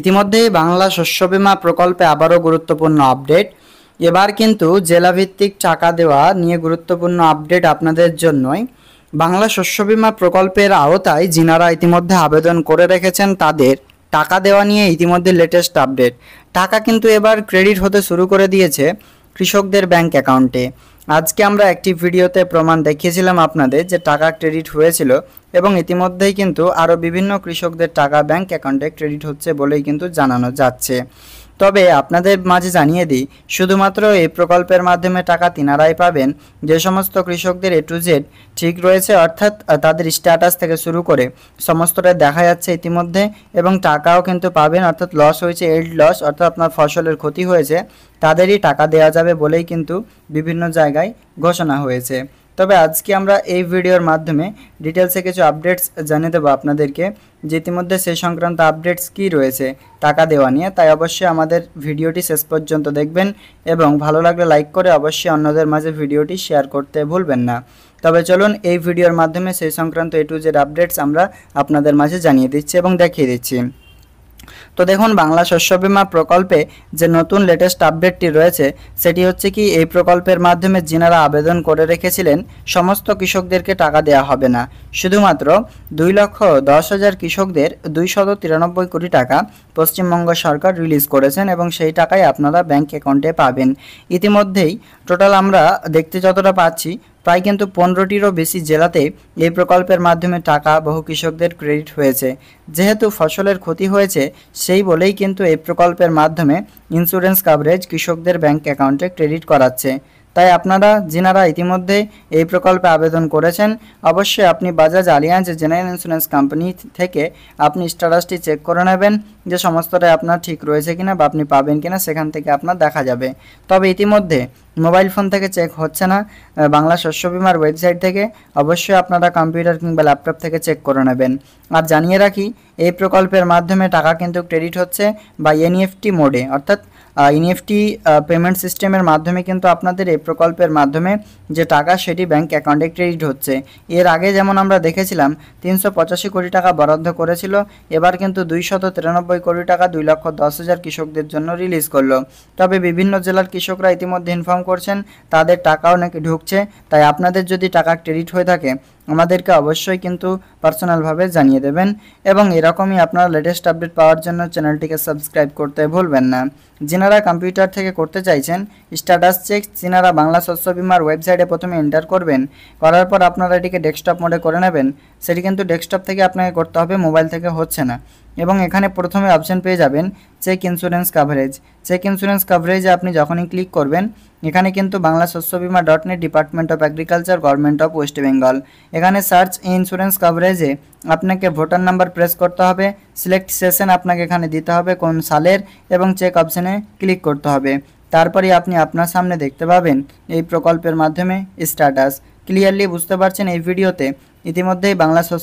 ইতিমধ্যে বাংলা শস্য বিমা প্রকল্পে আবারও গুরুত্বপূর্ণ আপডেট এবার কিন্তু জেলাভিত্তিক টাকা দেওয়া নিয়ে গুরুত্বপূর্ণ আপডেট আপনাদের জন্যই বাংলা শস্য বিমা প্রকল্পের আওতায় যিনারা ইতিমধ্যে আবেদন করে রেখেছেন তাদের টাকা দেওয়া নিয়ে ইতিমধ্যে লেটেস্ট আপডেট টাকা কিন্তু এবার ক্রেডিট হতে শুরু করে দিয়েছে কৃষকদের ব্যাংক অ্যাকাউন্টে আজকে আমরা একটি ভিডিওতে প্রমাণ দেখিয়েছিলাম আপনাদের যে টাকা ক্রেডিট হয়েছিল এবং ইতিমধ্যেই কিন্তু আরও বিভিন্ন কৃষকদের টাকা ব্যাংক অ্যাকাউন্টে ক্রেডিট হচ্ছে বলেই কিন্তু জানানো যাচ্ছে তবে আপনাদের মাঝে জানিয়ে দিই শুধুমাত্র এই প্রকল্পের মাধ্যমে টাকা তিনারাই পাবেন যে সমস্ত কৃষকদের এ টু জেড ঠিক রয়েছে অর্থাৎ তাদের স্ট্যাটাস থেকে শুরু করে সমস্তটা দেখা যাচ্ছে ইতিমধ্যে এবং টাকাও কিন্তু পাবেন অর্থাৎ লস হয়েছে এল্ড লস অর্থাৎ আপনার ফসলের ক্ষতি হয়েছে তাদেরই টাকা দেওয়া যাবে বলেই কিন্তু বিভিন্ন জায়গায় ঘোষণা হয়েছে তবে আজকে আমরা এই ভিডিওর মাধ্যমে ডিটেলসে কিছু আপডেটস জানিয়ে দেবো আপনাদেরকে যে ইতিমধ্যে সে সংক্রান্ত আপডেটস কি রয়েছে টাকা দেওয়া নিয়ে তাই অবশ্যই আমাদের ভিডিওটি শেষ পর্যন্ত দেখবেন এবং ভালো লাগলে লাইক করে অবশ্যই অন্যদের মাঝে ভিডিওটি শেয়ার করতে ভুলবেন না তবে চলুন এই ভিডিওর মাধ্যমে সেই সংক্রান্ত এ টু জেড আপডেটস আমরা আপনাদের মাঝে জানিয়ে দিচ্ছি এবং দেখিয়ে দিচ্ছি তো দেখুন বাংলা শস্য বিমা প্রকল্পে যে নতুন লেটেস্ট আপডেটটি রয়েছে সেটি হচ্ছে কি এই প্রকল্পের মাধ্যমে যিনারা আবেদন করে রেখেছিলেন সমস্ত কৃষকদেরকে টাকা দেওয়া হবে না শুধুমাত্র দুই লক্ষ দশ হাজার কৃষকদের দুইশত তিরানব্বই কোটি টাকা পশ্চিমবঙ্গ সরকার রিলিজ করেছেন এবং সেই টাকাই আপনারা ব্যাংক অ্যাকাউন্টে পাবেন ইতিমধ্যেই টোটাল আমরা দেখতে যতটা পাচ্ছি প্রায় কিন্তু পনেরোটিরও বেশি জেলাতে এই প্রকল্পের মাধ্যমে টাকা বহু কৃষকদের ক্রেডিট হয়েছে যেহেতু ফসলের ক্ষতি হয়েছে সেই বলেই কিন্তু এই প্রকল্পের মাধ্যমে ইন্স্যুরেন্স কাভারেজ কৃষকদের ব্যাংক অ্যাকাউন্টে ক্রেডিট করাচ্ছে তাই আপনারা যিনারা ইতিমধ্যে এই প্রকল্পে আবেদন করেছেন অবশ্যই আপনি Bajaj Allianz general insurance company থেকে আপনি স্ট্যাটাসটি চেক করে নেবেন যে সমস্তটাই আপনার ঠিক রয়েছে কিনা বা আপনি পাবেন কিনা সেখান থেকে আপনার দেখা যাবে তবে ইতিমধ্যে মোবাইল ফোন থেকে চেক হচ্ছে না বাংলা শস্য বিমার ওয়েবসাইট থেকে অবশ্যই আপনারা কম্পিউটার কিংবা ল্যাপটপ থেকে চেক করে নেবেন আর জানিয়ে রাখি এই প্রকল্পের মাধ্যমে টাকা কিন্তু ক্রেডিট হচ্ছে বা e এনইএফটি মোডে অর্থাৎ এনইএফটি পেমেন্ট সিস্টেমের মাধ্যমে কিন্তু আপনাদের এই প্রকল্পের মাধ্যমে যে টাকা সেটি ব্যাংক অ্যাকাউন্টে ক্রেডিট হচ্ছে এর আগে যেমন আমরা দেখেছিলাম তিনশো পঁচাশি কোটি টাকা বরাদ্দ করেছিল এবার কিন্তু দুইশত তিরানব্বই কোটি টাকা দুই লক্ষ দশ হাজার কৃষকদের জন্য রিলিজ করলো তবে বিভিন্ন জেলার কৃষকরা ইতিমধ্যে ইনফর্ম করছেন তাদের টাকাও নাকি ঢুকছে তাই আপনাদের যদি টাকা ক্রেডিট হয়ে থাকে আমাদেরকে অবশ্যই কিন্তু পার্সোনালভাবে জানিয়ে দেবেন এবং এরকমই আপনারা লেটেস্ট আপডেট পাওয়ার জন্য চ্যানেলটিকে সাবস্ক্রাইব করতে ভুলবেন না যিনারা কম্পিউটার থেকে করতে চাইছেন স্ট্যাটাস চেক যিনারা বাংলা শস্য বিমার ওয়েবসাইটে প্রথমে এন্টার করবেন করার পর আপনারা এটিকে ডেস্কটপ মোডে করে নেবেন সেটি কিন্তু ডেস্কটপ থেকে আপনাকে করতে হবে মোবাইল থেকে হচ্ছে না এবং এখানে প্রথমে অপশান পেয়ে যাবেন check insurance coverage check insurance কাভারেজে আপনি যখনই ক্লিক করবেন এখানে কিন্তু Bangla Shasya Bima dot net department of agriculture government of West Bengal এখানে সার্চ ইন্স্যুরেন্স কাভারেজে আপনাকে ভোটার নাম্বার প্রেস করতে হবে সিলেক্ট সেশন আপনাকে এখানে দিতে হবে কোন সালের এবং চেক অপশানে ক্লিক করতে হবে তারপরে আপনি আপনার সামনে দেখতে পাবেন এই প্রকল্পের মাধ্যমে স্ট্যাটাস ক্লিয়ারলি বুঝতে পারছেন এই ভিডিওতে ইতিমধ্যেই বাংলা